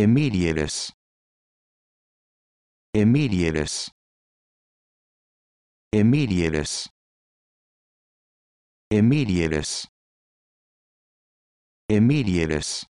immediatus immediatus immediatus immediatus immediatus